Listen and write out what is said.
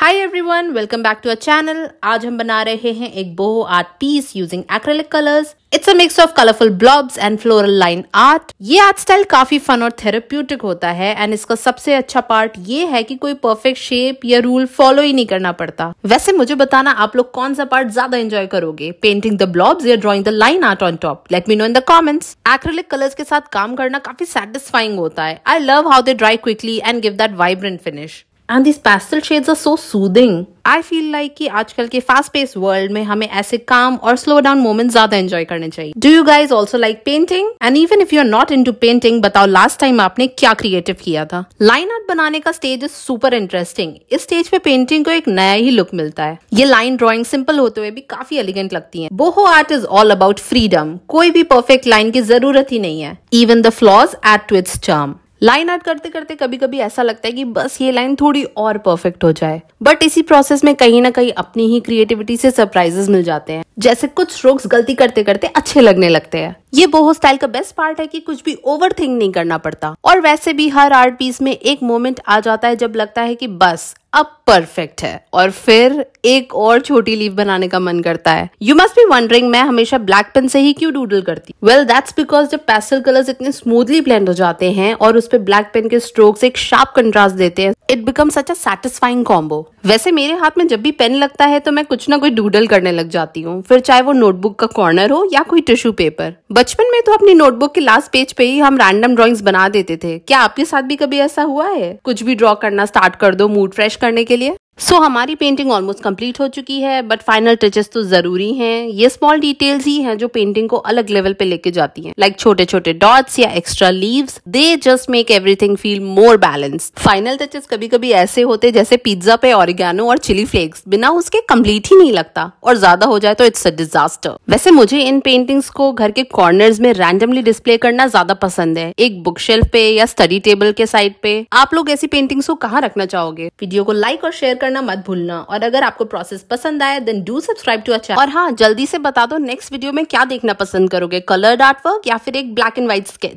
hi everyone welcome back to a channel आज हम बना रहे हैं एक boho art piece using acrylic colours it's a mix of colourful blobs and floral line art ये art style काफी fun और थेरेप्यूटिक होता है एंड इसका सबसे अच्छा पार्ट ये है कि कोई परफेक्ट शेप या रूल फॉलो ही नहीं करना पड़ता वैसे मुझे बताना आप लोग कौन सा पार्ट ज्यादा एंजॉय करोगे पेंटिंग द ब्लॉब्स या drawing the line art on top let me know in the comments acrylic colours के साथ काम करना काफी सेटिस्फाइंग होता है I love how they dry quickly and give that vibrant finish and this pastel shades are so soothing I feel like कि आजकल के फास्ट पेस वर्ल्ड में हमें ऐसे काम और स्लो डाउन मोमेंट ज्यादा एंजॉय करने चाहिए do you guys also like painting and even if you are not into painting बताओ लास्ट टाइम आपने क्या क्रिएटिव किया था लाइन आर्ट बनाने का स्टेज इज सुपर इंटरेस्टिंग इस स्टेज पे पेंटिंग को एक नया ही लुक मिलता है ये लाइन ड्रॉइंग सिंपल होते हुए भी काफी एलिगेंट लगती है boho art is all about freedom कोई भी परफेक्ट लाइन की जरूरत ही नहीं है even the flaws add to its term line art करते करते कभी कभी ऐसा लगता है कि बस ये लाइन थोड़ी और परफेक्ट हो जाए बट इसी प्रोसेस में कहीं ना कहीं अपनी ही क्रिएटिविटी से सरप्राइजेस मिल जाते हैं जैसे कुछ स्ट्रोक्स गलती करते करते अच्छे लगने लगते हैं ये बोहो स्टाइल का बेस्ट पार्ट है कि कुछ भी ओवर थिंक नहीं करना पड़ता और वैसे भी हर आर्ट पीस में एक मोमेंट आ जाता है जब लगता है कि बस अब परफेक्ट है और फिर एक और छोटी लीव बनाने का मन करता है यू मस्ट बी वंडरिंग मैं हमेशा ब्लैक पेन से ही क्यों डूडल करती वेल दैट्स बिकॉज जब पेस्टल कलर्स इतने स्मूथली ब्लेंड हो जाते हैं और उस पर ब्लैक पेन के स्ट्रोक्स एक शार्प कंट्रास्ट देते हैं it become such a satisfying combo वैसे मेरे हाथ में जब भी पेन लगता है तो मैं कुछ ना कुछ डूडल करने लग जाती हूँ फिर चाहे वो नोटबुक का कॉर्नर हो या कोई टिश्यू पेपर बचपन में तो अपनी नोटबुक के लास्ट पेज पे ही हम रैंडम ड्राइंग्स बना देते थे क्या आपके साथ भी कभी ऐसा हुआ है कुछ भी ड्रॉ करना स्टार्ट कर दो मूड फ्रेश करने के लिए सो so, हमारी पेंटिंग ऑलमोस्ट कंप्लीट हो चुकी है बट फाइनल टचेस तो जरूरी हैं ये स्मॉल डिटेल्स ही हैं जो पेंटिंग को अलग लेवल पे लेके जाती हैं लाइक like छोटे छोटे डॉट्स या extra leaves they just make everything feel more balance final touches कभी कभी ऐसे होते जैसे पिज्जा पे ऑरिगेनो और चिली फ्लेक्स बिना उसके कम्प्लीट ही नहीं लगता और ज्यादा हो जाए तो इट्स अ डिजास्टर वैसे मुझे इन पेंटिंग्स को घर के कॉर्नर में रैंडमली डिस्प्ले करना ज्यादा पसंद है एक बुक शेल्फ पे या स्टडी टेबल के साइड पे आप लोग ऐसी पेंटिंग्स को कहाँ रखना चाहोगे वीडियो को लाइक और शेयर कर करना मत भूलना और अगर आपको प्रोसेस पसंद आया देन डू सब्सक्राइब टू अच्छा और हाँ जल्दी से बता दो नेक्स्ट वीडियो में क्या देखना पसंद करोगे कलर्ड आर्टवर्क या फिर एक ब्लैक एंड व्हाइट स्केच